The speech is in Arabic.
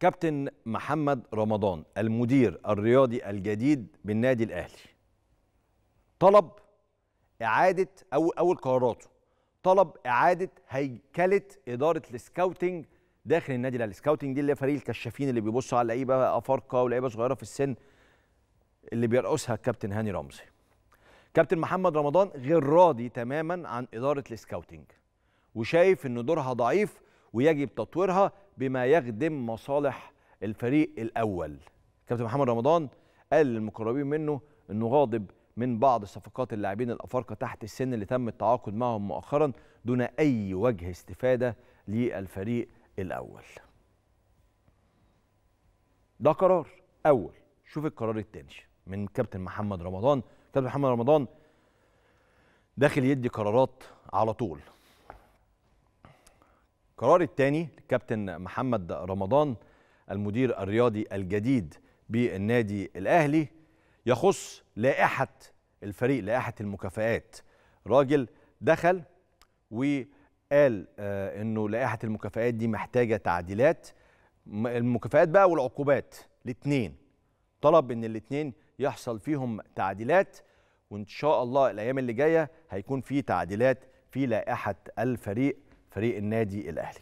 كابتن محمد رمضان المدير الرياضي الجديد بالنادي الاهلي طلب اعاده او اول قراراته طلب اعاده هيكله اداره السكاوتنج داخل النادي الاهلي السكاوتنج دي اللي فريق الكشافين اللي بيبصوا على لعيبه افارقه ولعيبه صغيره في السن اللي بيرقصها الكابتن هاني رمزي كابتن محمد رمضان غير راضي تماما عن اداره السكاوتنج وشايف ان دورها ضعيف ويجب تطويرها بما يخدم مصالح الفريق الاول كابتن محمد رمضان قال للمقربين منه انه غاضب من بعض صفقات اللاعبين الافارقه تحت السن اللي تم التعاقد معهم مؤخرا دون اي وجه استفاده للفريق الاول ده قرار اول شوف القرار الثاني من كابتن محمد رمضان كابتن محمد رمضان داخل يدي قرارات على طول القرار الثاني للكابتن محمد رمضان المدير الرياضي الجديد بالنادي الاهلي يخص لائحه الفريق لائحه المكافآت راجل دخل وقال آه انه لائحه المكافآت دي محتاجه تعديلات المكافآت بقى والعقوبات الاثنين طلب ان الاثنين يحصل فيهم تعديلات وان شاء الله الايام اللي جايه هيكون في تعديلات في لائحه الفريق فريق النادي الاهلي